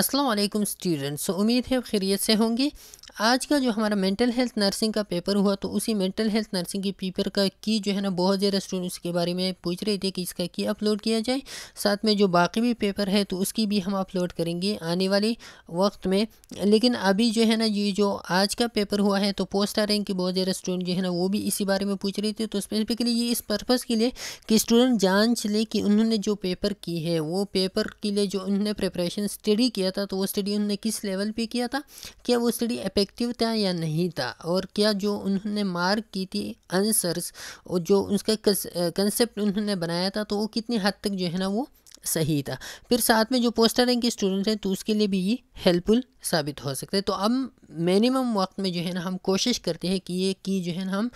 अस्सलाम वालेकुम students so, उम्मीद है खैरियत से होंगी आज का जो हमारा मेंटल हेल्थ नर्सिंग का पेपर हुआ तो उसी मेंटल हेल्थ नर्सिंग के पेपर का की जो है ना बहुत ज़्यादा स्टूडेंट्स के बारे में पूछ रहे थे कि इसका की अपलोड किया जाए साथ में जो बाकी भी पेपर है तो उसकी भी हम अपलोड करेंगे आने वाले वक्त में लेकिन अभी जो है ना ये जो आज का पेपर हुआ है तो पोस्ट आ रहे हैं कि बहुत ज़्यादा स्टूडेंट जो है ना वो भी इसी बारे में पूछ रहे थे तो स्पेसिफिकली ये इस पर्पज़ के लिए कि स्टूडेंट जान चले कि उन्होंने जो पेपर की है वो पेपर के लिए जो उन्होंने प्रिपरेशन स्टडी की किया था तो वो स्टडी उन्होंने किस लेवल पे किया था क्या वो स्टडी इफेक्टिव था या नहीं था और क्या जो उन्होंने मार्क की थी आंसर्स और जो उसका कंसेप्ट उन्होंने बनाया था तो वो कितनी हद तक जो है ना वो सही था फिर साथ में जो पोस्टर रैंक के स्टूडेंट हैं तो उसके लिए भी ये हेल्पफुल साबित हो सकता है तो अब मिनिमम वक्त में जो है ना हम कोशिश करते हैं कि ये की जो है ना हम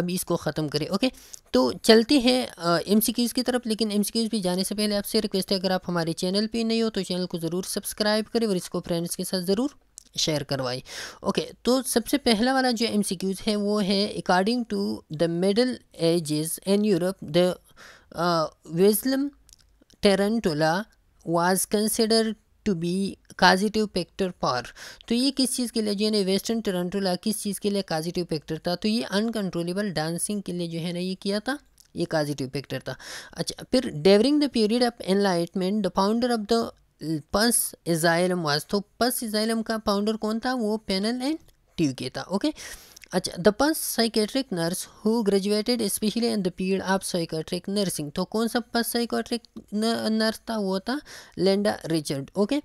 अब इसको ख़त्म करें ओके तो चलते हैं एम सी की तरफ लेकिन एम सी भी जाने से पहले आपसे रिक्वेस्ट है अगर आप हमारे चैनल पर नहीं हो तो चैनल को ज़रूर सब्सक्राइब करें और इसको फ्रेंड्स के साथ ज़रूर शेयर करवाई ओके तो सबसे पहला वाला जो एम है वो है according to the middle ages in Europe the वेजलम tarantula was consider to be causative factor for तो ये किस चीज़ के लिए जो है ना वेस्टर्न टेरेंटोला किस चीज़ के लिए काजिटिव पेक्टर था तो ये अनकंट्रोलेबल डांसिंग के लिए जो है ना ये किया था ये काजिटिव पेक्टर था अच्छा फिर during the period of enlightenment the founder of the first asylum was तो पस इज़ाइलम का फाउंडर कौन था वो पेनल एंड ट्यू के था ओके okay? अच्छा the first psychiatric nurse who graduated specially in the field of psychiatric nursing तो कौन सा पंस साइकेट्रिक नर्स था वो था Linda Richard okay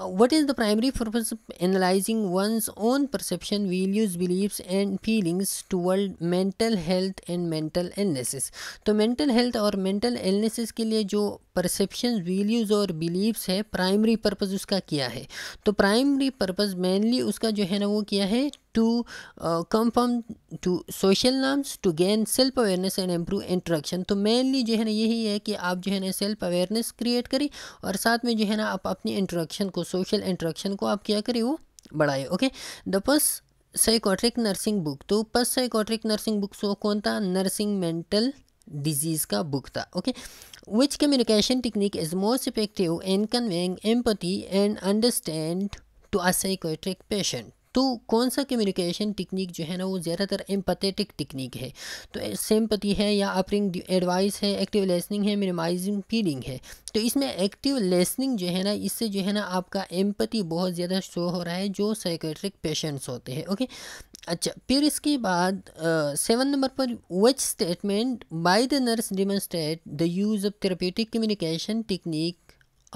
what is the primary purpose analysing one's own perception values beliefs and feelings toward mental health and mental illnesses तो mental health और mental illnesses के लिए जो परसेप्शन वैल्यूज़ और beliefs है प्राइमरी पर्पज़ उसका किया है तो प्राइमरी पर्पज़ मेनली उसका जो है ना वो किया है to uh, conform to social norms to gain self awareness and improve interaction तो मेनली जो है ना यही है कि आप जो है ना सेल्फ अवेयरनेस क्रिएट करें और साथ में जो है ना आप अपनी इंट्रैक्शन को सोशल इंट्रैक्शन को आप क्या करें वो बढ़ाए ओके द पस साइकोट्रिक नर्सिंग बुक तो पस साइकोट्रिक नर्सिंग बुक वो कौन था नर्सिंग मेंटल डिजीज़ का बुक था okay which communication technique is most effective in conveying empathy and understand to a psychiatric patient तो कौन सा कम्युनिकेशन टेक्निक जो है ना वो ज़्यादातर एम्पथेटिक टेक्निक है तो सेम्पति है या अपरिंग एडवाइस है एक्टिव लेसनिंग है मिनिमाइजिंग फीलिंग है तो इसमें एक्टिव लेसनिंग जो है ना इससे जो है ना आपका एम्पति बहुत ज़्यादा शो हो रहा है जो साइकेट्रिक पेशेंट्स होते हैं ओके अच्छा फिर इसके बाद सेवन नंबर पर which statement by the nurse demonstrate the use of therapeutic communication technique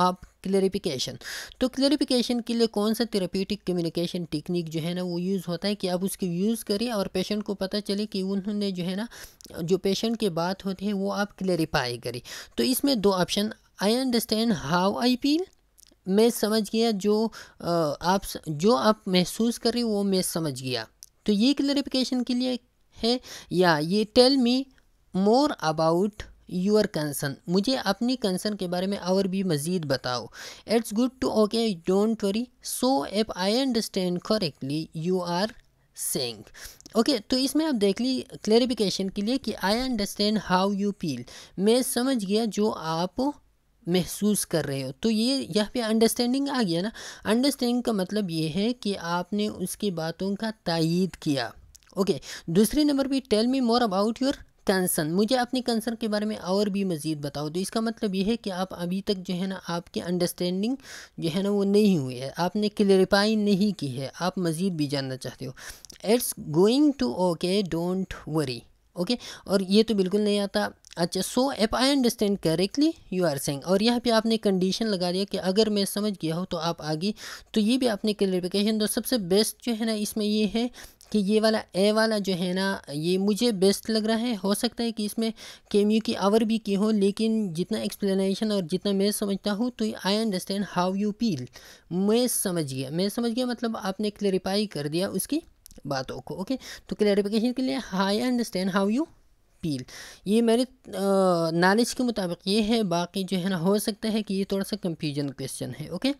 of clarification तो क्लेरिफिकेशन के लिए कौन सा थेरेपीटिक कम्युनिकेशन टेक्निक जो है ना वो यूज़ होता है कि आप उसके यूज़ करें और पेशेंट को पता चले कि उन्होंने जो है ना जो पेशेंट के बात होती है वो आप क्लेरिफाई करें तो इसमें दो option I understand how I feel मैं समझ गया जो आप जो आप महसूस करें वो मैं समझ गया तो ये क्लेरिफिकेशन के लिए है या ये tell me more about your concern मुझे अपनी कंसर्न के बारे में और भी मज़ीद बताओ it's good to okay don't worry so if I understand correctly you are saying okay तो इसमें आप देख ली क्लेरिफिकेशन के लिए कि I understand how you feel मैं समझ गया जो आप महसूस कर रहे हो तो ये यहाँ पे अंडरस्टैंडिंग आ गया ना अंडरस्टैंडिंग का मतलब ये है कि आपने उसकी बातों का तइद किया ओके okay, दूसरे नंबर पे tell me more about your concern मुझे अपने कंसर्न के बारे में और भी मज़ीद बताओ तो इसका मतलब ये है कि आप अभी तक जो है ना आपकी अंडरस्टैंडिंग जो है ना वो नहीं हुई है आपने क्लियरिफाई नहीं की है आप मज़ीद भी जानना चाहते हो it's going to okay don't worry okay और ये तो बिल्कुल नहीं आता अच्छा so if I understand correctly you are saying और यहाँ पे आपने कंडीशन लगा दिया कि अगर मैं समझ गया हूँ तो आप आगे तो ये भी आपने क्लियरिफिकेशन दो सबसे बेस्ट जो है ना इसमें ये है कि ये वाला ए वाला जो है ना ये मुझे बेस्ट लग रहा है हो सकता है कि इसमें केमियो की आवर भी की हो लेकिन जितना एक्सप्लेनेशन और जितना मैं समझता हूँ तो I understand how you feel मैं समझ गया मैं समझ गया मतलब आपने क्लेरिफाई कर दिया उसकी बातों को ओके तो क्लेरिफिकेशन के लिए I understand how you feel ये मेरे नॉलेज के मुताबिक ये है बाकी जो है ना हो सकता है कि ये थोड़ा सा कंफ्यूजन क्वेश्चन है ओके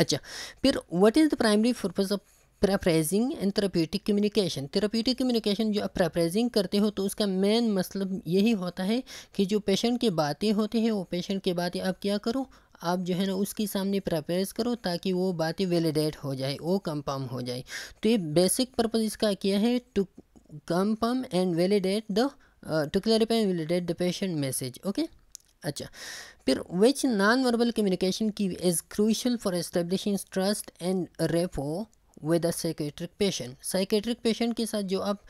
अच्छा फिर what is the primary purpose of paraphrasing and therapeutic communication therapeutic communication जो आप प्रेपरेजिंग करते हो तो उसका मेन मतलब यही होता है कि जो पेशेंट की बातें होती हैं वो पेशेंट की बातें आप क्या करो आप जो है ना उसके सामने प्रेपेयर्स करो ताकि वो बातें वेलीडेट हो जाए वो कंफर्म हो जाए तो ये बेसिक पर्पज़ इसका क्या है to come pump and validate the uh, to clarify and validate the patient message okay अच्छा फिर which non verbal communication cue is crucial for establishing trust and rapport with a psychiatric patient psychiatric patient के साथ जो आप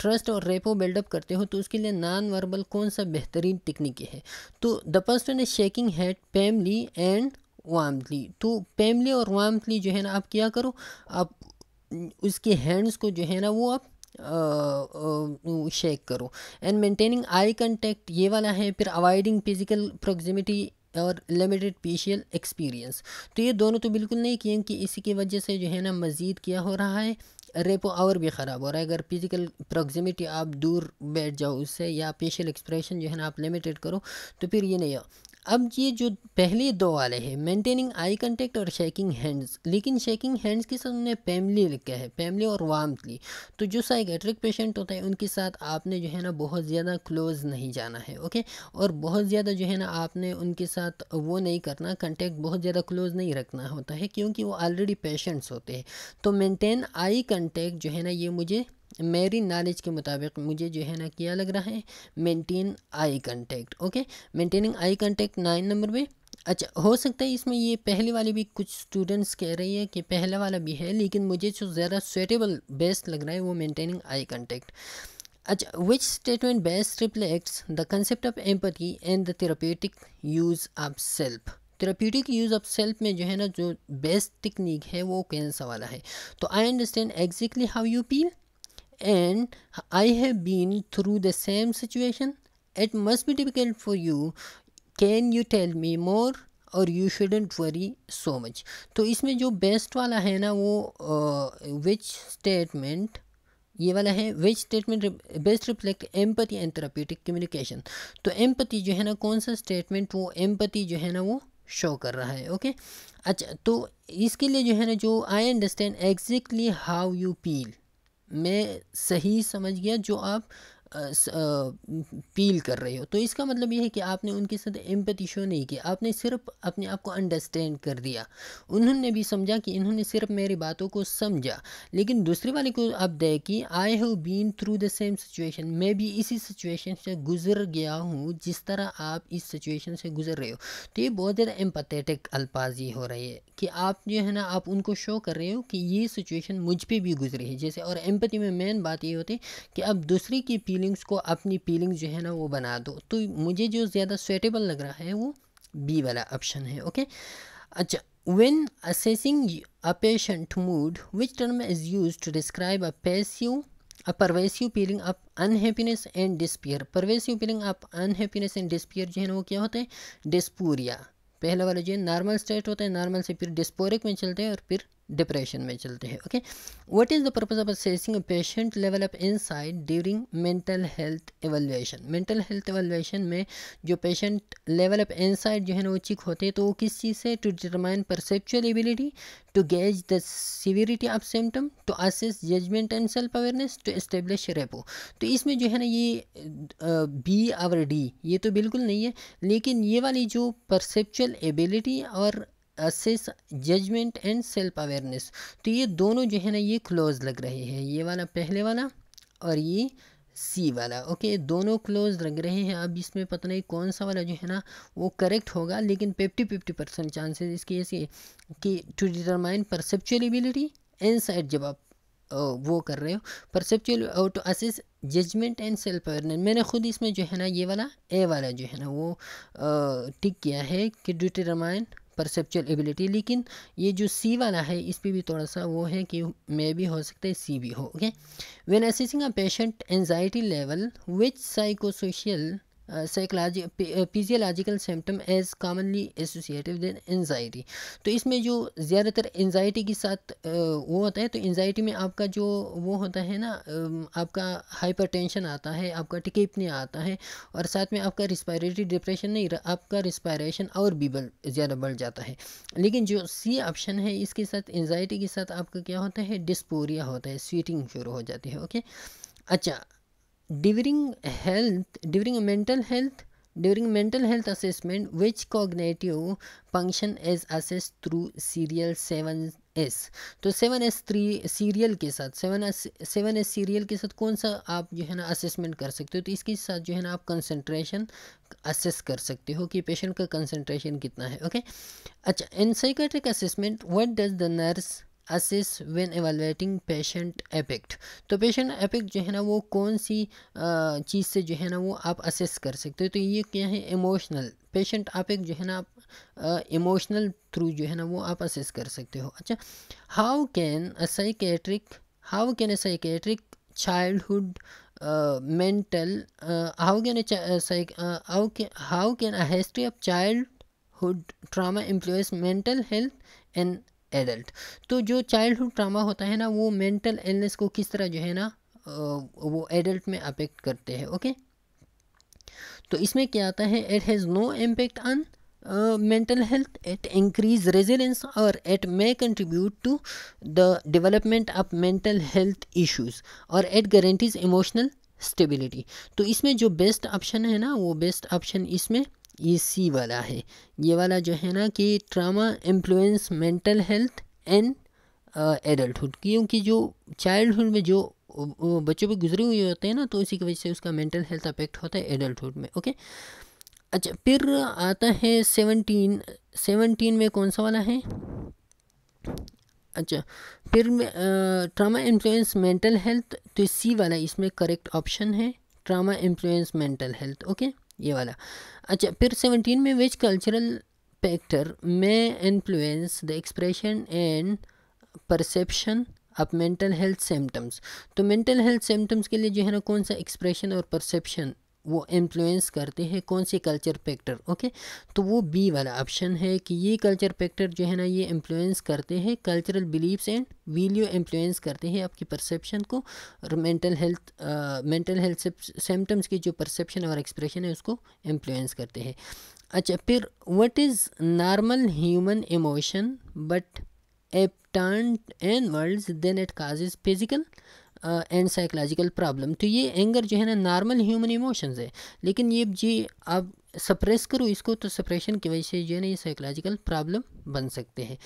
trust और repo buildup करते हो तो उसके लिए नॉन वर्बल कौन सा बेहतरीन टेक्निक है तो the person is shaking head firmly and warmly तो फैमिली और वार्मली जो है ना आप क्या करो आप उसके हैंड्स को जो है ना वो आप शेक करो एंड मेंटेनिंग आई कंटेक्ट ये वाला है फिर अवॉइडिंग फिजिकल प्रोक्सिमिटी और लिमिटेड पेशियल एक्सपीरियंस तो ये दोनों तो बिल्कुल नहीं किए कि इसी की वजह से जो है ना मज़ीद क्या हो रहा है रेपो आवर भी ख़राब हो रहा है अगर फिज़िकल प्रोक्सिमिटी आप दूर बैठ जाओ उससे या फेशियल एक्सप्रेशन जो है ना आप लिमिटेड करो तो फिर ये नहीं हो अब ये जो पहले दो वाले हैं मेंटेनिंग आई कंटेक्ट और शेकिंग हैंड्स लेकिन शेकिंग हैंड्स के साथ उन्हें फैमिली लिखा है फैमिली और वार्मली तो जो साइकेट्रिक पेशेंट होता है उनके साथ आपने जो है ना बहुत ज़्यादा क्लोज नहीं जाना है ओके और बहुत ज़्यादा जो है ना आपने उनके साथ वो नहीं करना कंटेक्ट बहुत ज़्यादा क्लोज नहीं रखना होता है क्योंकि वो ऑलरेडी पेशेंट्स होते हैं तो मेनटेन आई कंटेक्ट जो है ना ये मुझे मेरी नॉलेज के मुताबिक मुझे जो है ना क्या लग रहा है maintain eye contact okay maintaining eye contact nine number में अच्छा हो सकता है इसमें ये पहले वाले भी कुछ स्टूडेंट्स कह रही है कि पहला वाला भी है लेकिन मुझे जो ज़्यादा स्वेटेबल बेस्ट लग रहा है वो मेंटेनिंग आई कांटेक्ट अच्छा which statement best reflects the concept of empathy and the therapeutic use of self therapeutic use of self में जो है ना जो बेस्ट टेक्निक है वो कैंसा वाला है तो I understand exactly how you feel and I have been through the same situation. It must be difficult for you. Can you tell me more? और you shouldn't worry so much तो इसमें जो best वाला है ना वो विच uh, statement ये वाला है which statement best reflect empathy and therapeutic communication तो एम्पति जो है ना कौन सा स्टेटमेंट वो एम्पति जो है ना वो शो कर रहा है ओके अच्छा तो इसके लिए जो है ना जो I understand exactly how you feel मैं सही समझ गया जो आप फील कर रहे हो तो इसका मतलब यह है कि आपने उनके साथ एम्पति शो नहीं किया आपने सिर्फ अपने आप को अंडरस्टैंड कर दिया उन्होंने भी समझा कि इन्होंने सिर्फ मेरी बातों को समझा लेकिन दूसरे वाले को आप दें कि I have been through the same situation मैं भी इसी सिचुएशन से गुजर गया हूँ जिस तरह आप इस सिचुएशन से गुजर रहे हो तो ये बहुत ज़्यादा एम्पथेटिक अल्फाज हो रही है कि आप जो है ना आप उनको शो कर रहे हो कि ये सिचुएशन मुझ पर भी गुजरी है जैसे और एम्पति में मेन बात ये होती है कि आप दूसरे की फीलिंग्स को अपनी फीलिंग्स जो है ना वो बना दो तो मुझे जो ज़्यादा स्वेटेबल लग रहा है वो बी वाला ऑप्शन है ओके अच्छा when assessing a patient mood which term is used to describe a passive a pervasive feeling of unhappiness and despair pervasive feeling of unhappiness and despair जो है ना वो क्या होता है डिस्पूरिया पहला वाला जो है नॉर्मल स्टेट होता है नॉर्मल से फिर डिस्पोरिक में चलते हैं और फिर डिप्रेशन में चलते हैं okay what is the purpose of assessing a patient level of insight during mental health evaluation mental health evaluation में जो पेशेंट लेवल ऑफ इनसाइट जो है ना वो चिक होते हैं तो वो किस चीज़ से to determine perceptual ability to gauge the severity of symptom to assess judgement and self awareness to establish rapport तो इसमें जो है ना ये बी और डी ये तो बिल्कुल नहीं है लेकिन ये वाली जो परसेप्चुअल एबिलिटी और assess judgement and self awareness तो ये दोनों जो है ना ये क्लोज लग रहे हैं ये वाला पहले वाला और ये सी वाला ओके दोनों क्लोज लग रहे हैं अब इसमें पता नहीं कौन सा वाला जो है ना वो करेक्ट होगा लेकिन फिफ्टी फिफ्टी परसेंट चांसेज इसके ऐसे कि to determine perceptual ability and साइड जब आप वो कर रहे हो परसेप्चुअल और to assess judgement and self awareness मैंने ख़ुद इसमें जो है ना ये वाला ए वाला जो है ना वो टिक किया है कि डिटरमाइन परसेप्चुअल एबिलिटी लेकिन ये जो सी वाला है इस पर भी थोड़ा सा वो है कि मे भी हो सकता है सी भी हो okay when assessing a patient anxiety level which psychosocial psychology physiological symptom as commonly associative then anxiety तो इसमें जो ज़्यादातर एनजाइटी के साथ वो होता है तो एनजाइटी में आपका जो वो होता है ना आपका हाइपरटेंशन आता है आपका टिकेपनिया आता है और साथ में आपका रिस्पायरेटरी डिप्रेशन नहीं आपका रिस्पायरेशन और भी ज़्यादा बढ़ जाता है लेकिन जो सी ऑप्शन है इसके साथ एनजाइटी के साथ आपका क्या होता है डिस्पोरिया होता है स्वीटिंग शुरू हो जाती है ओके अच्छा during health during a mental health during mental health assessment which cognitive function is assessed through serial 7s तो 7s थ्री सीरियल के साथ 7s 7s सीरियल के साथ कौन सा आप जो है ना असेसमेंट कर सकते हो तो इसके साथ जो है ना आप कंसंट्रेशन असेस कर सकते हो कि पेशेंट का कंसंट्रेशन कितना है ओके okay? अच्छा in psychiatric assessment what does the nurse assess when evaluating patient affect तो पेशेंट एपिक्ट जो है ना वो कौन सी चीज़ से जो है ना वो आप असिस कर सकते हो तो ये क्या है इमोशनल पेशेंट एपिक जो है ना आप इमोशनल थ्रू जो है ना वो आप असेस कर सकते हो अच्छा how can a psychiatric how can a psychiatric childhood mental how can how can a of childhood trauma can mental health and adult तो जो चाइल्ड हुड ट्रामा होता है ना वो मेंटल एलनेस को किस तरह जो है ना वो एडल्ट में अफेक्ट करते हैं ओके तो इसमें क्या आता है it has no impact on mental health it increase resilience और it may contribute to the development of mental health issues और एट गारंटीज इमोशनल स्टेबिलिटी तो इसमें जो बेस्ट ऑप्शन है ना वो बेस्ट ऑप्शन इसमें ये सी वाला है ये वाला जो है ना कि trauma influence mental health and adulthood क्योंकि जो चाइल्डहुड में जो बच्चों पर गुजरे हुए होते हैं ना तो इसी की वजह से उसका मेंटल हेल्थ अफेक्ट होता है एडल्टुड में ओके अच्छा फिर आता है सेवनटीन सेवनटीन में कौन सा वाला है अच्छा फिर ट्रामा इन्फ्लुएंस मेंटल हेल्थ तो सी वाला इसमें करेक्ट ऑप्शन है trauma influence mental health okay ये वाला अच्छा फिर सेवनटीन में which cultural factor may influence the expression and perception of mental health symptoms तो मेंटल हेल्थ सिम्टम्स के लिए जो है ना कौन सा एक्सप्रेशन और परसेप्शन वो इन्फ्लुएंस करते हैं कौन से कल्चर फैक्टर ओके तो वो बी वाला ऑप्शन है कि ये कल्चर फैक्टर जो है ना ये इन्फ्लुएंस करते हैं cultural beliefs and values influence करते हैं आपकी परसेप्शन को और mental health mental health symptoms की जो परसेप्शन और एक्सप्रेशन है उसको इन्फ्लुएंस करते हैं अच्छा फिर what is normal human emotion but if turn inward then it cause physical and psychological problem तो ये एंगर जो है ना नॉर्मल ह्यूमन इमोशंस है लेकिन ये जी आप सप्रेस करो इसको तो सप्रेशन की वजह से जो है ना ये साइकोलॉजिकल प्रॉब्लम बन सकते हैं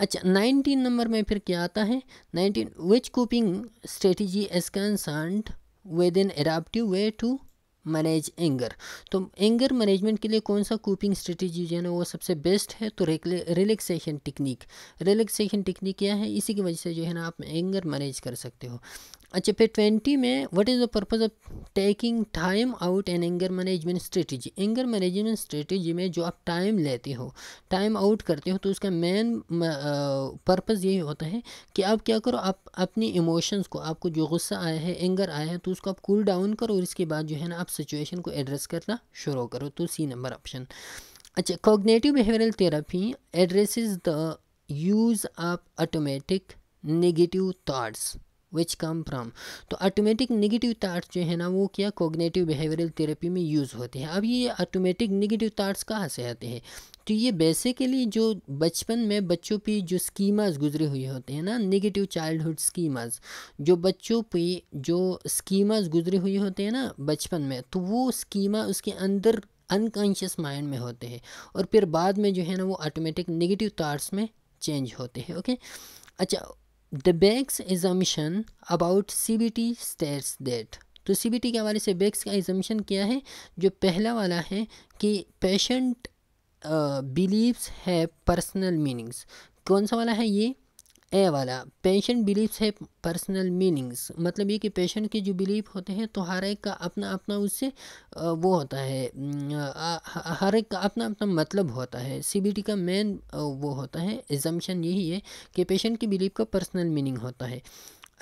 अच्छा नाइनटीन नंबर में फिर क्या आता है nineteen which coping strategy is considered within adaptive way to manage anger तो एंगर मैनेजमेंट के लिए कौन सा कोपिंग स्ट्रेटजी जो है ना वो सबसे बेस्ट है तो रिलैक्सेशन टेक्निक रिलैक्सेशन टेक्निक क्या है इसी की वजह से जो है ना आप एंगर मैनेज कर सकते हो अच्छा फिर ट्वेंटी में what is the purpose of taking time out and anger management strategy anger management strategy में जो आप टाइम लेते हो टाइम आउट करते हो तो उसका मेन पर्पज़ यही होता है कि आप क्या करो आप अपनी इमोशंस को आपको जो गुस्सा आया है एंगर आया है तो उसको आप कूल डाउन करो और इसके बाद जो है ना आप सिचुएशन को एड्रेस करना शुरू करो तो सी नंबर ऑप्शन अच्छा cognitive behavioural therapy address the use of automatic negative thoughts which come from तो ऑटोमेटिक निगेटिव थाट्स जो है ना वो क्या कोगनेटिव बिहेवियरल थेरेपी में यूज़ होते हैं अब ये ऑटोमेटिक निगेटिव थाट्स कहाँ से आते हैं तो ये बेसिकली जो बचपन में बच्चों पे जो स्कीमाज गुजरे हुए होते हैं ना नेगेटिव चाइल्डहुड स्कीमाज जो बच्चों पे जो स्कीमाज गुजरे हुए होते हैं ना बचपन में तो वो स्कीमा उसके अंदर अनकॉन्शियस माइंड में होते हैं और फिर बाद में जो है ना वो ऑटोमेटिक नेगेटिव थाट्स में चेंज होते हैं ओके अच्छा the Beck's assumption about C B T states that तो सी बी टी के हवाले से बेक्स का एजम्पन क्या है जो पहला वाला है कि पेशेंट बिलीव्स है पर्सनल मीनिंग्स कौन सा वाला है ये ए वाला पेशेंट बिलीफ्स है पर्सनल मीनिंग्स मतलब ये कि पेशेंट के जो बिलीफ होते हैं तो हर एक का अपना अपना उससे वो होता है हर एक का अपना अपना मतलब होता है सी का मेन वो होता है एजम्पन यही है कि पेशेंट की बिलीफ का पर्सनल मीनिंग होता है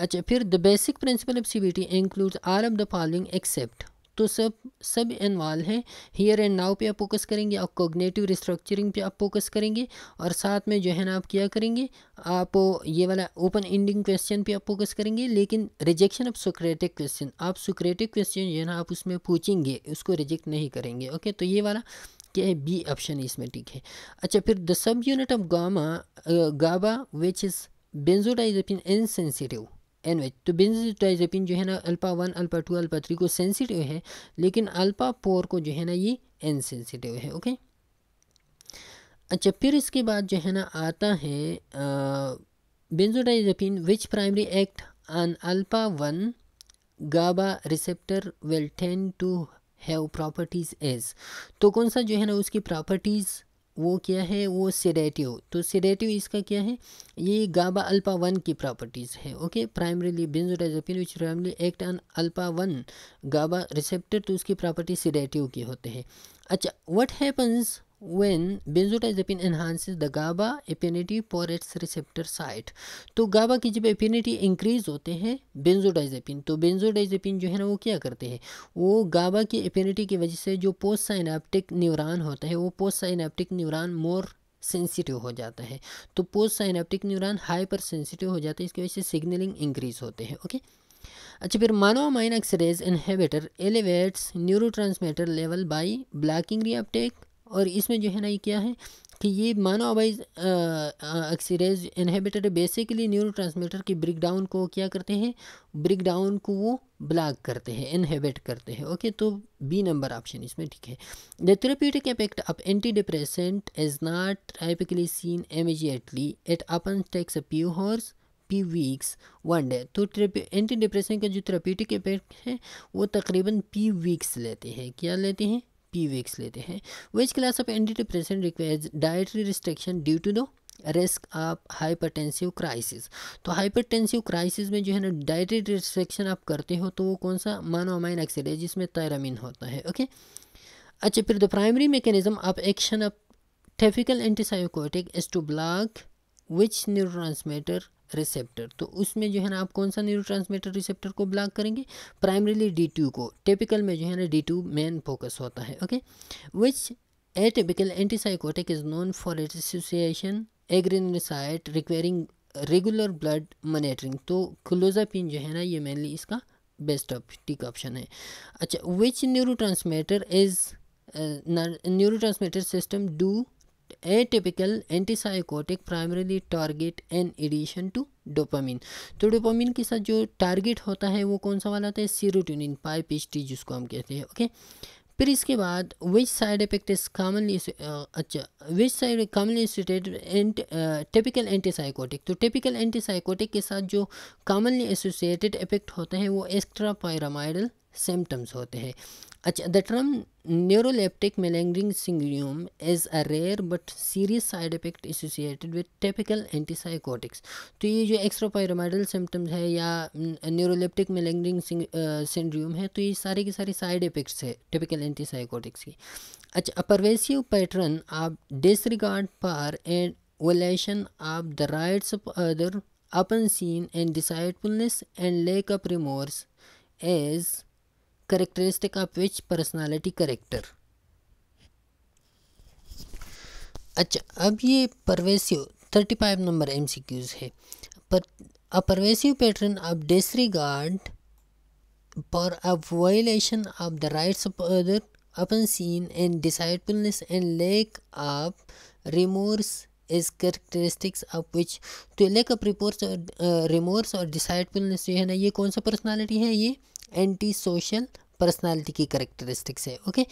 अच्छा फिर the basic principle of C B T includes all of the following except तो सब सब इन्वॉल्व हैं हियर एंड नाउ पे आप फोकस करेंगे आप कोगनेटिव रिस्ट्रक्चरिंग पे आप फोकस करेंगे और साथ में जो है ना आप क्या करेंगे आप ये वाला ओपन एंडिंग क्वेश्चन पे आप फोकस करेंगे लेकिन रिजेक्शन ऑफ सुक्रेटिक क्वेश्चन आप सुक्रेटिक क्वेश्चन जो है ना आप उसमें पूछेंगे उसको रिजेक्ट नहीं करेंगे ओके तो ये वाला क्या है बी ऑप्शन इसमें ठीक है अच्छा फिर the sub unit of gamma GABA which is benzodiazepine insensitive एन एच तो बेंजोटाइजेपिन जो है ना alpha one alpha two alpha three को सेंसिटिव है लेकिन अल्पा फोर को जो है ना ये इनसेंसिटिव है ओके अच्छा फिर इसके बाद जो है ना आता है benzodiazepine which primary act on alpha one GABA receptor will tend to have properties as तो कौन सा जो है ना उसकी प्रॉपर्टीज़ वो क्या है वो सेडेटिव तो सेडेटिव इसका क्या है ये गाबा अल्पा वन की प्रॉपर्टीज़ है okay primarily benzodiazepine which primary act on alpha one GABA receptor तो उसकी प्रॉपर्टी सेडेटिव की होते हैं अच्छा what happens when benzodiazepine enhances the GABA affinity for its receptor site तो GABA की जब affinity increase होते हैं बेंजोडाइजेपिन तो बेंजोडाइजेपिन जो है ना वो क्या करते हैं वो GABA की affinity की वजह से जो पोस्ट साइनाप्टिक न्यूरॉन होता है वो postsynaptic neuron more sensitive हो जाता है तो postsynaptic neuron hypersensitive हो जाता है इसकी वजह से सिग्नलिंग इंक्रीज होते हैं ओके अच्छा फिर monoamine mine oxidase inhibitor elevates neuro level by blocking reuptake और इसमें जो है ना ये क्या है कि ये मानो अबाइज oxidase inhibited basically neurotransmitter की डाउन को क्या करते हैं डाउन को वो ब्लॉक करते हैं इनहेबिट करते हैं ओके तो बी नंबर ऑप्शन इसमें ठीक है the therapeutic effect of antidepressant is not typically seen immediately it often takes few hours few weeks one day तो एंटी डिप्रेशन का जो थेरेप्यूटिक इफेक्ट है वो तकरीबन पी वीक्स लेते हैं क्या लेते हैं पी वेक्स लेते हैं which class of anti depression requires dietary restriction due to the risk of hypertensive crisis तो हाइपरटेंसिव क्राइसिस में जो है ना डायट्री रिस्ट्रिक्शन आप करते हो तो वो कौन सा मानोमाइन एक्सिड है जिसमें तैरामिन होता है ओके अच्छा फिर the primary mechanism of action of typical antipsychotic is to block which neurotransmitter receptor तो उसमें जो है ना आप कौन सा न्यूरो रिसेप्टर को ब्लॉक करेंगे प्राइमरीली डी टू को टिपिकल में जो है ना डी टू मेन फोकस होता है okay which atypical antipsychotic is known for it association agranulocyte requiring regular blood monitoring तो क्लोजापिन जो है ना ये मेनली इसका बेस्ट टिक ऑप्शन है अच्छा which neurotransmitter is neurotransmitter system do atypical antipsychotic primarily target in addition to dopamine तो dopamine के साथ जो टारगेट होता है वो कौन सा वाला होता है सीरोटोनिन पाइप एच जिसको हम कहते हैं ओके फिर इसके बाद which side effect is commonly अच्छा which side commonly associated and typical antipsychotic तो टिपिकल एंटीसाइकोटिक के साथ जो कॉमनली एसोसिएटेड इफेक्ट होते हैं वो एक्स्ट्रा पायरामाइडल सिम्टम्स होते हैं अच्छा the term neuroleptic malignant syndrome is a rare but serious side effect associated with typical antipsychotics तो ये जो एक्स्ट्रा पैरामाइडल सिम्टम्स है या न्यूरोलेप्टिक मेलेंग्रिंग सिंड्रोम है तो ये सारे के सारे साइड इफेक्ट्स है टिपिकल एंटीसाइकोटिक्स की अच्छा a pervasive pattern of disregard for and violation of the rights of other upon seen and deceitfulness and lack of remorse as characteristic of which personality character अच्छा अब ये pervasive thirty five number M C Qs है pervasive pattern of disregard for a violation of the rights of other upon seen and deceitfulness and lack of remorse is characteristics of which तो lack of remorse और डिसाइडफुलनेस जो है ना ये कौन सा personality है ये एंटी सोशल पर्सनालिटी की करेक्टरिस्टिक्स है ओके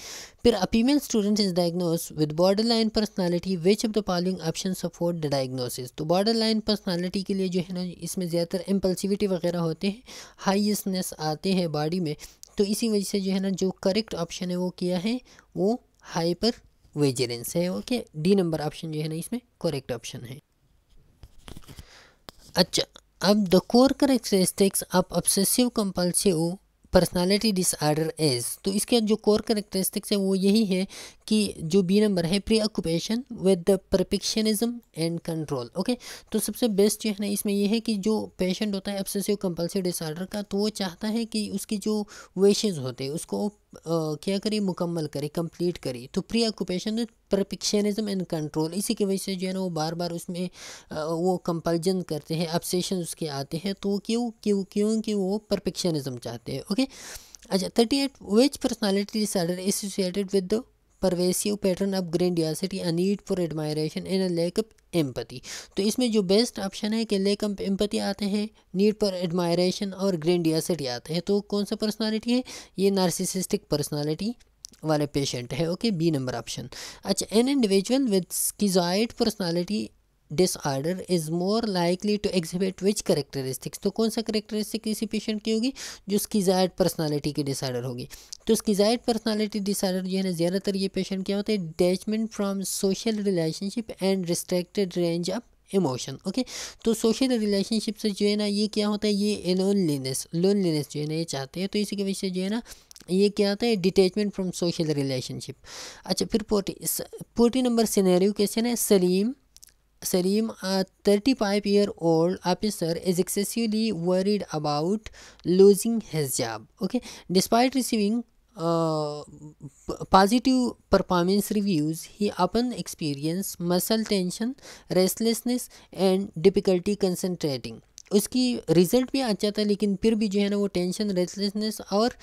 फिर a female student is diagnose with borderline personality which of the following option support the diagnosis तो बॉर्डर लाइन पर्सनैलिटी के लिए जो है ना इसमें ज़्यादातर इम्पल्सिविटी वगैरह होते हैं हाइसनेस आते हैं बॉडी में तो इसी वजह से जो है ना जो करेक्ट ऑप्शन है वो किया है वो हाइपर वेजरेंस है ओके डी नंबर ऑप्शन जो है ना इसमें करेक्ट ऑप्शन है अच्छा अब the core characteristics of obsessive compulsive personality disorder as तो इसके जो कोर करेक्टरिस्टिक्स हैं वो यही तो है कि जो बी नंबर है preoccupation with the perfectionism and control okay तो सबसे बेस्ट जो है ना इसमें यह है कि जो पेशेंट होता है ऑब्सेसिव कंपल्सिव डिसऑर्डर का तो वो चाहता है कि उसकी जो वेशेज होते हैं उसको क्या करी मुकम्मल करें कंप्लीट करी तो preoccupation perfectionism and control इसी की वजह से जो है ना वो बार बार उसमें वो कंपल्जन करते हैं अपसेशन उसके आते हैं तो क्यों क्यों क्योंकि वो प्रपिक्शनिज्म चाहते हैं ओके अच्छा thirty eight which personality disorder associated with the pervasive pattern of grandiosity a need for admiration and a lack of empathy तो इसमें जो बेस्ट ऑप्शन है कि लेक अप एम्पति आते हैं नीड पर एडमायरेशन और ग्रेंडियासिटी आते हैं तो कौन सा पर्सनालिटी है ये नार्सिसिस्टिक पर्सनालिटी वाले पेशेंट है ओके बी नंबर ऑप्शन अच्छा an individual with schizoid personality disorder is more likely to exhibit which characteristics तो कौन सा करेक्टरिस्टिक किसी पेशेंट की होगी जो उसकी जायद पर्सनैलिटी की डिसऑर्डर होगी तो उसकी जायद पर्सनैलिटी डिसऑर्डर जो है ना ज़्यादातर ये पेशेंट क्या होता है detachment from social relationship and restricted range of emotion okay तो सोशल रिलेशनशिप से जो है ना ये क्या होता है ये लोनलीनेस लोनलीनेस जो है ना ये चाहते हैं तो इसी की वजह से जो है ना ये क्या होता है डिटैचमेंट फ्रॉम सोशल रिलेशनशिप अच्छा फिर पोटी पोटी नंबर सिनेरियो कैसे ना Salim Salim, a 35 year old officer, is excessively worried about losing his job. Okay, despite receiving uh, positive performance reviews, he often experiences muscle tension, restlessness, and difficulty concentrating. उसकी result भी अच्छा था लेकिन फिर भी जो है ना वो टेंशन रेस्टलेसनेस और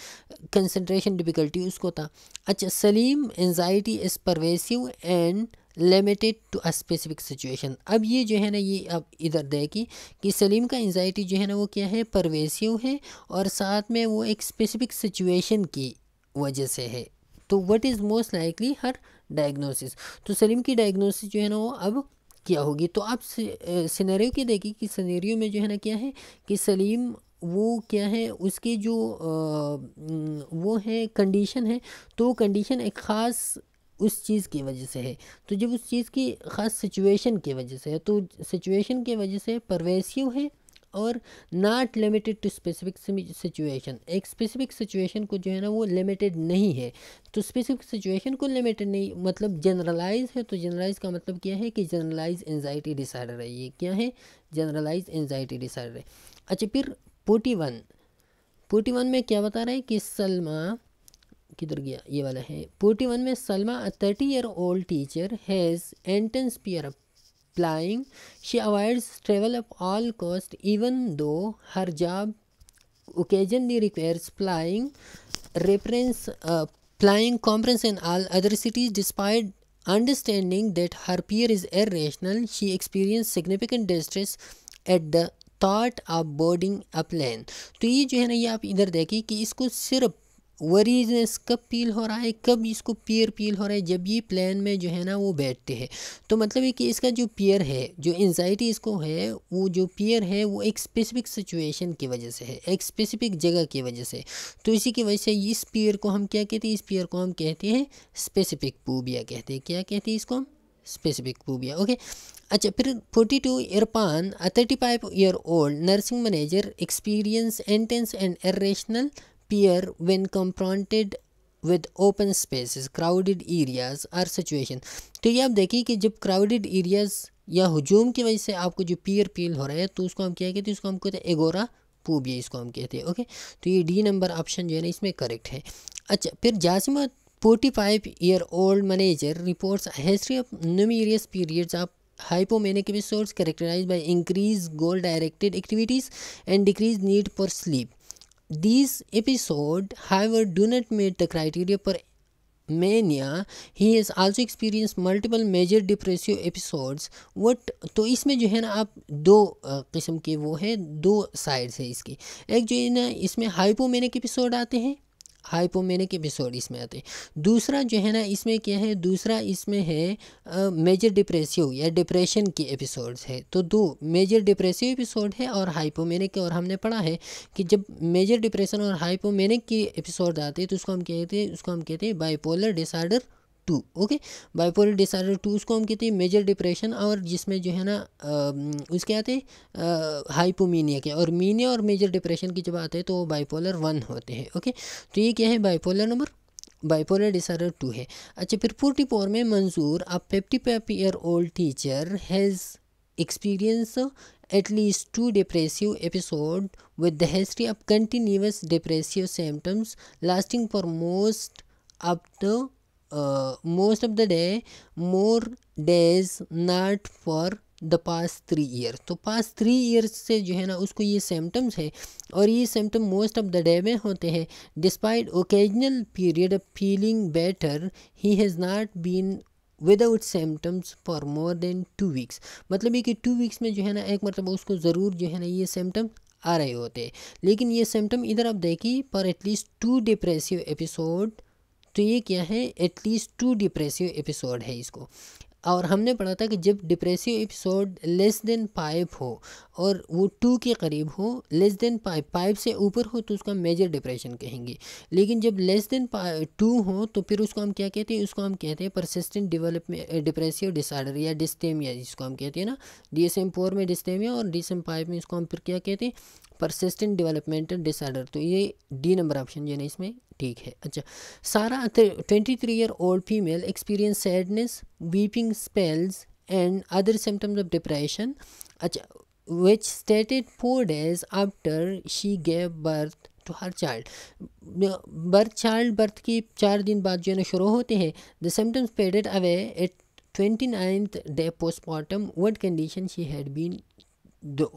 कंसंट्रेशन डिफ़िकल्टी उसको था अच्छा Salim anxiety is pervasive and limited to a specific situation अब ये जो है ना ये अब इधर देखी कि सलीम का एनजाइटी जो है ना वो क्या है परवेसिव है और साथ में वो एक स्पेसिफिक सिचुएशन की वजह से है तो what is most likely her diagnosis तो सलीम की डायग्नोसिस जो है ना वो अब क्या होगी तो अब सिनेरियो की देखिए कि सिनेरियो में जो है ना क्या है कि सलीम वो क्या है उसके जो आ, वो है कंडीशन है तो कंडीशन एक ख़ास उस चीज़ की वजह से है तो जब उस चीज़ की ख़ास सिचुएशन की वजह से है तो सिचुएशन की वजह से परवेसिव है और not limited to specific situation एक स्पेसिफिक सिचुएशन को जो है ना वो लिमिटेड नहीं है तो स्पेसिफिक सिचुएशन को लिमिटेड नहीं मतलब जनरलाइज है तो जनरलाइज का मतलब क्या है कि जनरलाइज एनजाइटी डिसार्डर है ये क्या है जनरलाइज एनजाइटी डिसार्डर है अच्छा फिर पोटी वन पोटी वन में क्या बता रहा है कि सलमा किधर गया ये वाला है फोर्टी वन में Salma a thirty year old teacher has intense fear flying she avoids travel at all cost even though her job occasion the requires flying reference flying conference in all other cities despite understanding that her fear is irrational she experience significant distress at the thought of boarding a plane तो ये जो है ना ये आप इधर देखिए कि इसको सिर्फ वरीज कब पील हो रहा है कब इसको पेयर पील हो रहा है जब ये प्लान में जो है ना वो बैठते हैं तो मतलब है कि इसका जो पेयर है जो एनजाइटी इसको है वो जो पेयर है वो एक स्पेसिफिक सिचुएशन की वजह से है एक स्पेसिफिक जगह की वजह से तो इसी की वजह से इस पेयर को हम क्या कहते हैं इस पेयर को हम कहते हैं स्पेसिफिक पूबिया कहते हैं क्या कहते हैं इसको हम स्पेसिफिक पूबिया ओके अच्छा फिर फोर्टी टू इरपान thirty five year old nursing manager experience intense and irrational appear when confronted with open spaces, crowded areas are situation तो ये आप देखिए कि जब crowded एरियाज या हजूम की वजह से आपको जो पीयर पील हो रहा है तो उसको हम क्या कहते हैं उसको हम कहते हैं एगोरा पूबिया इसको हम कहते हैं ओके तो ये डी नंबर ऑप्शन जो है ना इसमें करेक्ट है अच्छा फिर Jasima forty five year old manager reports history of numerous periods of hypomanic resource characterize by increase goal directed activities and decrease need for sleep these episode however do not meet the criteria for mania he has also experienced multiple major depressive episodes what तो इसमें जो है ना आप दो किस्म के वो है दो साइड्स है इसकी एक जो है ना इसमें हाइपोमेनिक एपिसोड आते हैं हाइपोमेनिक एपिसोड इसमें आते हैं दूसरा जो है ना इसमें क्या है दूसरा इसमें है मेजर डिप्रेसिव या डिप्रेशन की एपिसोड्स है तो दो मेजर डिप्रेसिव एपिसोड है और हाइपोमेनिक और हमने पढ़ा है कि जब मेजर डिप्रेशन और हाइपोमेनिक की एपिसोड आते हैं तो उसको हम कहते हैं उसको हम कहते हैं bipolar disorder two okay bipolar disorder two उसको हम कहते हैं मेजर डिप्रेशन और जिसमें जो है ना उसके आते हैं हाइपोमीनिया के और मीनिया और मेजर डिप्रेशन की जब आते हैं तो वो बाइपोलर वन होते हैं ओके तो ये क्या है bipolar number bipolar disorder two है अच्छा फिर फोर्टी फोर में मंजूर अब fifty five year old teacher has experience at least two depressive episode with the history of continuous depressive depressive lasting for most most of most uh, most of the day more days not for the past three year तो past three years से जो है ना उसको ये symptoms है और ये symptom most of the day में होते हैं despite occasional period of feeling better he has not been without symptoms for more than two weeks मतलब ये कि टू वीक्स में जो है ना एक मतलब उसको ज़रूर जो है ना ये सिम्टम आ रहे होते हैं लेकिन ये सिम्टम इधर आप देखिए पर एटलीस्ट टू डिप्रेसिव एपिसोड तो ये क्या है एटलीस्ट टू डिप्रेसिव एपिसोड है इसको और हमने पढ़ा था कि जब depressive episode less than five हो और वो टू के करीब हो लेस देन फाइव फाइव से ऊपर हो तो उसका मेजर डिप्रेशन कहेंगे लेकिन जब लेस देन टू हो तो फिर उसको हम क्या कहते हैं उसको हम कहते हैं परसिस्टेंट डेवलपमेंट डिप्रेसिव डिसऑर्डर या डिस्टेमिया जिसको हम कहते हैं ना डी एस एम फोर में डिस्टेमिया और डी एस एम फाइव में इसको हम फिर क्या कहते हैं परसिस्टेंट डेवलपमेंटल डिसऑर्डर तो ये डी नंबर ऑप्शन जो है ना इसमें ठीक है अच्छा Sara twenty three year old female experience sadness weeping spells and other symptoms of depression अच्छा which started four days after she gave birth to her childbirth childbirth की चार दिन बाद जो है ना शुरू होते हैं the symptoms faded away at twenty ninth day postmortem what condition she had been though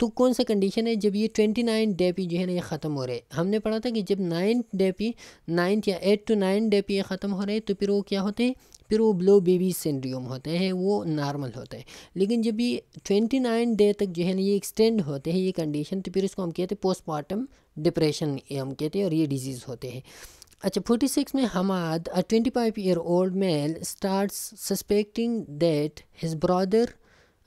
तो कौन सा कंडीशन है जब ये ट्वेंटी नाइन डे पी जो है ना ये ख़त्म हो रहे हमने पढ़ा था कि जब नाइन डे पी नाइन्थ या eight to nine day P ये ख़त्म हो रहे तो फिर वो क्या होते हैं फिर वो ब्लो बेबी सिंड्रोम होते हैं वो नॉर्मल होते हैं लेकिन जब ये ट्वेंटी नाइन डे तक जो है ना ये एक्सटेंड होते हैं ये कंडीशन तो फिर इसको हम कहते हैं पोस्टमार्टम डिप्रेशन ये हम कहते हैं और ये डिजीज़ होते हैं अच्छा फोर्टी सिक्स में Hamad a twenty five year old male start suspecting that his brother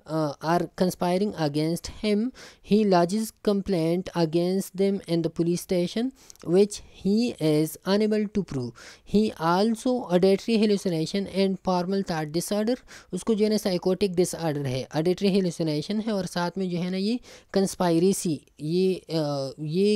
uh, are conspiring against him. He lodges complaint against them in the police station, which he is unable to prove. He also auditory hallucination and formal thought disorder. usko jo hai na psychotic disorder hai auditory hallucination hai aur sath mein jo hai na ye conspiracy ye ye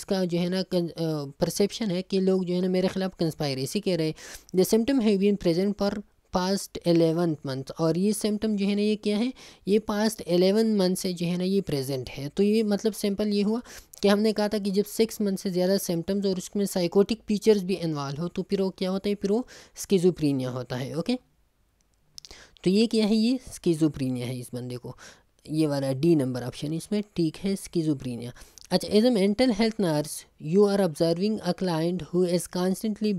iska jo hai na perception hai ki log jo hai na mere khilaf conspiracy keh rahe the symptom have been present for past eleven month और ये symptom जो है ना ये क्या है ये past eleven month से जो है ना ये प्रेजेंट है तो ये मतलब सिंपल ये हुआ कि हमने कहा था कि जब सिक्स मंथ से ज़्यादा सिम्टम्स और उसमें साइकोटिक फीचर्स भी इन्वॉल्व हो तो फिर वो क्या होता है फिर वो स्कीजोप्रीनिया होता है ओके तो ये क्या है ये स्कीजोप्रीनिया है इस बंदे को ये वाला डी नंबर ऑप्शन इसमें ठीक है स्कीजोप्रीनिया अच्छा as a mental health nurse you are observing a client who is constantly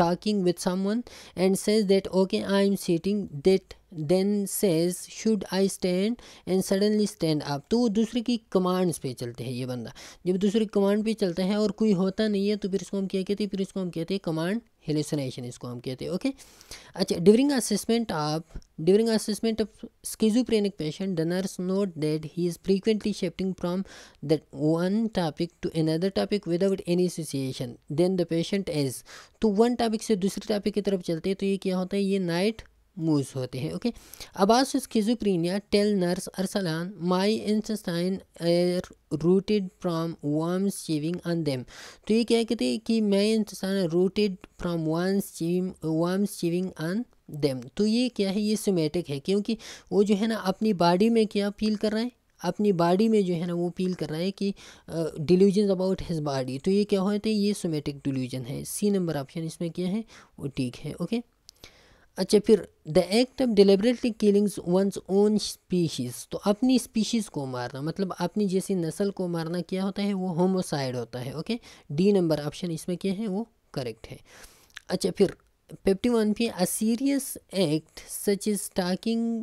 talking with someone and says that okay i'm sitting that then says should I stand and suddenly stand up तो वो दूसरे की commands पे चलते हैं ये बंदा जब दूसरे कमांड पे चलता है और कोई होता नहीं है तो फिर इसको हम क्या कहते हैं फिर इसको हम कहते हैं कमांड हेलिसनेशन इसको हम कहते हैं ओके अच्छा during assessment of during assessment of schizophrenic patient the nurse note that he is frequently shifting from the one topic to another topic without any association then the patient is तो one topic से दूसरे topic की तरफ चलते हैं तो ये क्या होता है ये नाइट मूव्स होते हैं okay Abbas schizophrenia tell nurse Arsalan my insides are rooted from worm chewing on them तो ये क्या कहते हैं कि my intestine rooted from worm shaving worm shaving on them तो ये क्या है ये सोमेटिक है क्योंकि वो जो है ना अपनी बॉडी में क्या फील कर रहे हैं अपनी बॉडी में जो है ना वो फील कर रहा है कि डिल्यूजन अबाउट हिज बॉडी तो ये क्या होते हैं ये सोमेटिक डिल्यूजन है सी नंबर ऑप्शन इसमें क्या है वो ठीक है ओके अच्छा फिर the act of deliberately killings one's own species तो अपनी स्पीशीज़ को मारना मतलब अपनी जैसी नस्ल को मारना क्या होता है वो होमोसाइड होता है ओके डी नंबर ऑप्शन इसमें क्या है वो करेक्ट है अच्छा फिर fifty one P a serious act such is taking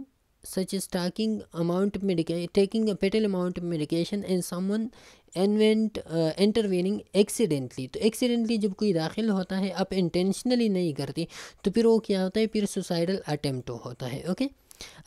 such as taking amount of medica- taking a fatal amount of medication and someone event intervening accidentally तो accidentally जब कोई दाखिल होता है आप इंटेंशनली नहीं करती तो फिर वो क्या होता है फिर सुसाइडल अटैम्प्ट होता है ओके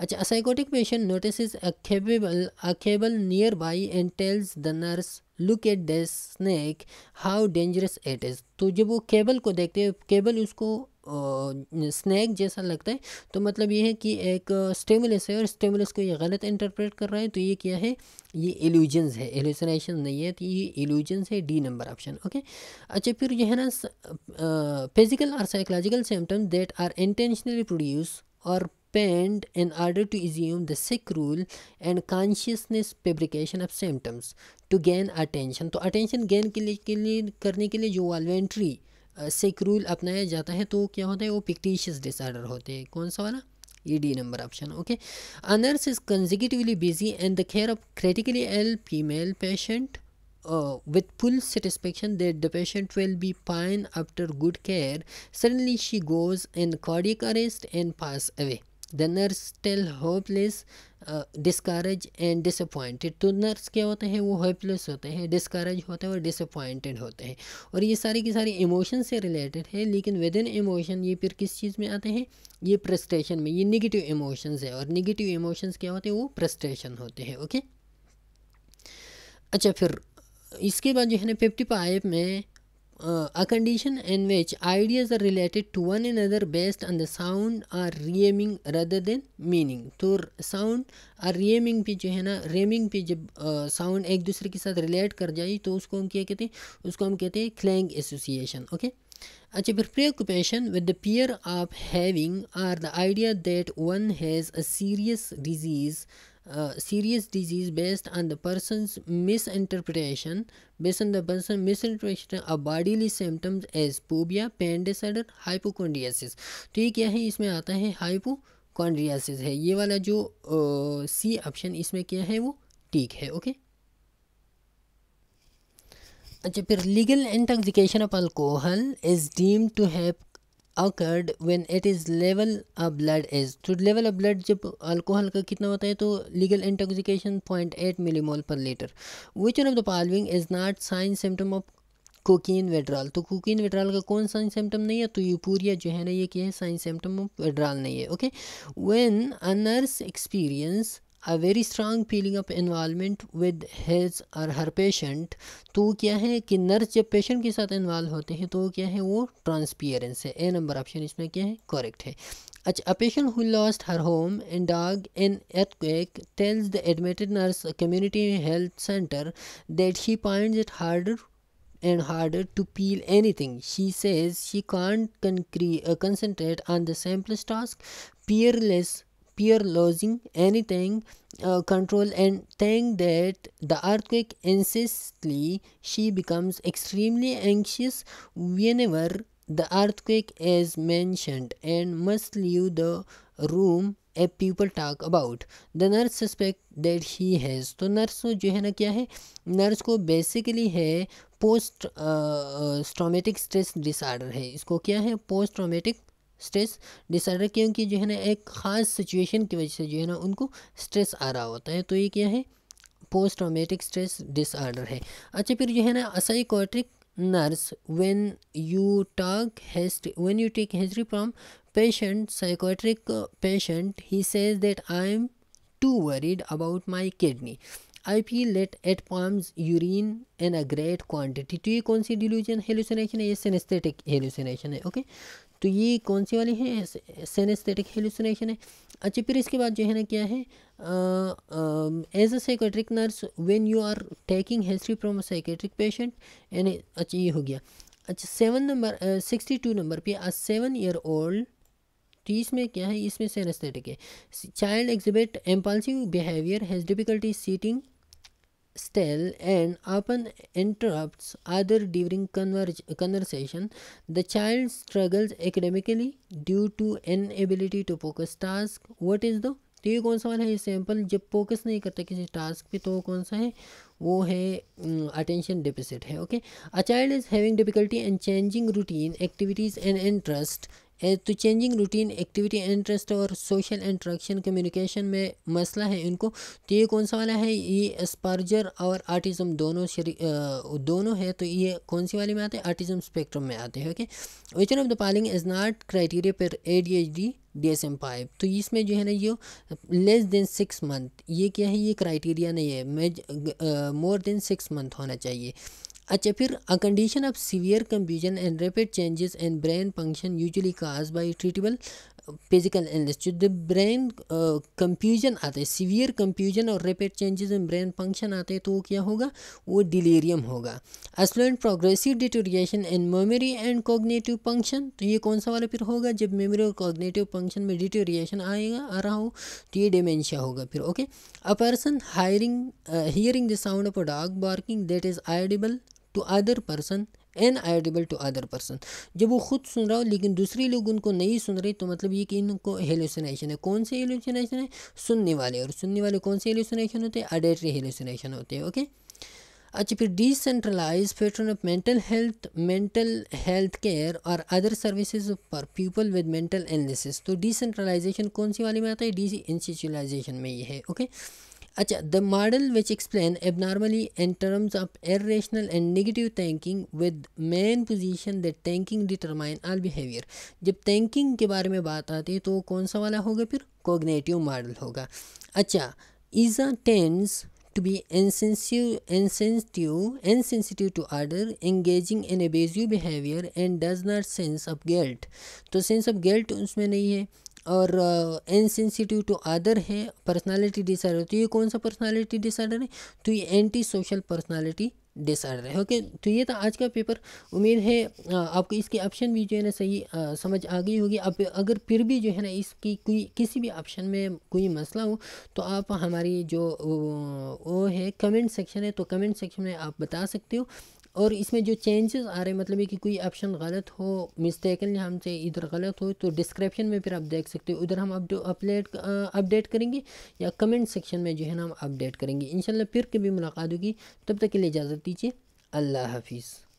अच्छा psychotic patient notice a a cable a cable nearby and tells the nurse look at the snake how dangerous it is तो जब वो केबल को देखते हैं केबल उसको स्नैक जैसा लगता है तो मतलब ये है कि एक स्टेमुलस है और स्टेमुलस को ये गलत इंटरप्रेट कर रहा है तो ये क्या है ये एल्यूजन्स है एल्यूसनाइशन नहीं है तो ये एल्यूजन्स है डी नंबर ऑप्शन ओके अच्छा फिर जो है ना फिजिकल और psychological symptoms that are intentionally produce or feigned in order to assume the sick role and consciousness fabrication of symptoms to gain attention तो अटेंशन गेन के लिए के लिए करने के लिए जो वॉलेंट्री सेक रूल अपनाया जाता है तो क्या होता है वो पिक्टिशियस डिसऑर्डर होते हैं कौन सा वाला E D number option okay a nurse is conscientiously busy and the care of critically ill female patient with full satisfaction that the patient will be fine after good care suddenly she goes in cardiac arrest and pass away the nurse tell hopeless discourage and disappointed तो nurse क्या होते हैं वो hopeless होते हैं discourage होते हैं और डिसअपॉइंटेड होते हैं और ये सारी के सारी इमोशन से रिलेटेड है लेकिन विद इन इमोशन ये फिर किस चीज़ में आते हैं ये प्रस्टेशन में ये निगेटिव इमोशंस है और निगेटिव इमोशंस क्या होते हैं वो प्रस्टेशन होते हैं ओके अच्छा फिर इसके बाद जो है ना फिफ्टी फाइव में Uh, a condition in which ideas are related to one another based on the sound or rhyming rather than meaning. तो sound और rhyming भी जो है rhyming भी जब sound एक दूसरे के साथ relate कर जाए तो उसको हम क्या कहते हैं association. Okay? अच्छा preoccupation with the fear of having or the idea that one has a serious disease uh, serious disease based on the person's misinterpretation based on the person's misinterpretation of bodily symptoms as phobia pain disorder hypochondriasis तो ये क्या है इसमें आता है hypochondriasis है ये वाला जो सी uh, ऑप्शन इसमें क्या है वो ठीक है ओके okay? अच्छा फिर legal intoxication of alcohol is deem to have occurred when it is level of blood is तो लेवल ऑफ ब्लड जब अल्कोहल का कितना होता है तो legal intoxication point eight millimole per litre which one of the following is not sign symptom of cocaine withdrawal तो cocaine withdrawal का कौन साइन सिम्टम नहीं है तो यूपूरिया जो है ना ये क्या है साइन सिम्टम ऑफ विड्रॉल नहीं है okay when a nurse experience a very strong feeling of involvement with his और हर पेशेंट तो क्या है कि नर्स जब पेशेंट के साथ इन्वॉल्व होते हैं तो क्या है वो ट्रांसपियरेंस है ए नंबर ऑप्शन इसमें क्या है करेक्ट है अच्छा a patient who lost her home and dog in earthquake tells the admitted nurse community health centre that she point it harder and harder to feel anything she says she can't concre concentrate on the sample task fearless appear losing anything uh, control and think that the earthquake incessantly she becomes extremely anxious whenever the earthquake is mentioned and must leave the room a people talk about the nurse suspect that he has तो nurse जो है ना क्या है nurse को basically है post traumatic stress disorder है इसको क्या है पोस्ट ट्रामेटिक स्ट्रेस डिसऑर्डर क्योंकि जो है ना एक ख़ास सिचुएशन की वजह से जो है ना उनको स्ट्रेस आ रहा होता है तो ये क्या है पोस्ट ट्रामेटिक स्ट्रेस डिसऑर्डर है अच्छा फिर जो है ना a psychiatric nurse when you talk history when you take history from patient psychiatric patient he says that I am too worried about my kidney I feel let at forms urine in a great quantity तो ये कौन सी delusion hallucination है ये सिनेस्थेटिक hallucination है okay तो ये कौन सी वाली है सेनेस्थेटिक हेलुसिनेशन है अच्छा फिर इसके बाद जो है ना क्या है as a psychiatric nurse when you are taking history from a psychiatric patient यानी अच्छा ये हो गया अच्छा seven number sixty two number पे आ सेवन ईयर ओल्ड तो इसमें क्या है इसमें सेनेस्थेटिक है child exhibit impulsive behaviour has difficulty sitting stale and often interrupts other during converge, conversation. The child struggles academically due to inability to focus task. What is the तो ये कौन सा वाला है सैम्पल जब फोकस नहीं करता किसी टास्क पे तो कौन सा है वो है अटेंशन डिपिसिट है okay a child is having difficulty in changing routine activities and interest as to changing routine activity interest और सोशल इंट्रैक्शन कम्युनिकेशन में मसला है इनको तो ये कौन सा वाला है ये स्पर्जर और आर्टिज़म दोनों दोनों है तो ये कौन सी वाले में आते हैं आर्टिज़म स्पेक्ट्रम में आते हैं okay which of the following is not criteria for A D H D D S M तो इसमें जो है ना ये लेस देन सिक्स मंथ ये क्या है ये क्राइटेरिया नहीं है मोर देन सिक्स मंथ होना चाहिए अच्छा फिर a condition of severe confusion and rapid changes in brain function usually cause by treatable physical illness जो द ब्रेन कंफ्यूजन आते हैं सीवियर कंफ्यूजन और rapid changes in brain function आते हैं तो वो क्या होगा वो डिलेरियम होगा a silent progressive deterioration in memory and cognitive function तो ये कौन सा वाला फिर होगा जब मेमोरी और कोग्नेटिव फंक्शन में डिटोरिएशन आएगा आ रहा हो तो ये डिमेंशिया होगा फिर okay a person hiring hearing the sound of a dog barking that is audible to other person inaudible to other person जब वो खुद सुन रहा हो लेकिन दूसरे लोग उनको नहीं सुन रहे तो मतलब ये कि इनको हेलोसिनेशन है कौन से हेलोसिनेशन है सुनने वाले और सुनने वाले कौन से हेलोसिनेशन होते हैं अडेटरी हेलोसिनेशन होते हैं ओके अच्छा फिर decentralise pattern of mental health mental health care और other services for people with mental analysis तो डिसेंट्रलाइजेशन कौन सी वाले में आता है डी में ये है ओके okay? अच्छा the model which explain normally in terms of irrational and negative thinking with main position that thinking determine all behaviour जब थिंकिंग के बारे में बात आती है तो कौन सा वाला होगा फिर कोग्नेटिव मॉडल होगा अच्छा is a tends to be insensive insensitive sensitive to order engaging in abusive behaviour and does not sense of guilt तो सेंस ऑफ गेल्ट उसमें नहीं है और इनसेंसिटिव टू अदर है पर्सनालिटी डिसऑर्डर तो ये कौन सा पर्सनालिटी डिसऑर्डर है तो ये एंटी सोशल पर्सनालिटी डिसऑर्डर है ओके तो ये था आज का पेपर उम्मीद है आपको इसके ऑप्शन भी जो है ना सही आ, समझ आ गई होगी अब अगर फिर भी जो है ना इसकी कोई किसी भी ऑप्शन में कोई मसला हो तो आप हमारी जो वो है कमेंट सेक्शन है तो कमेंट सेक्शन में आप बता सकते हो और इसमें जो चेंजेस आ रहे हैं मतलब है कि कोई ऑप्शन गलत हो मिस्टेकन हमसे इधर गलत हो तो डिस्क्रिप्शन में फिर आप देख सकते हो उधर हम अपडेट अपडेट करेंगे या कमेंट सेक्शन में जो है ना हम अपडेट करेंगे इन फिर कभी मुलाकात होगी तब तक के लिए इजाज़त दीजिए अल्लाह हाफिज़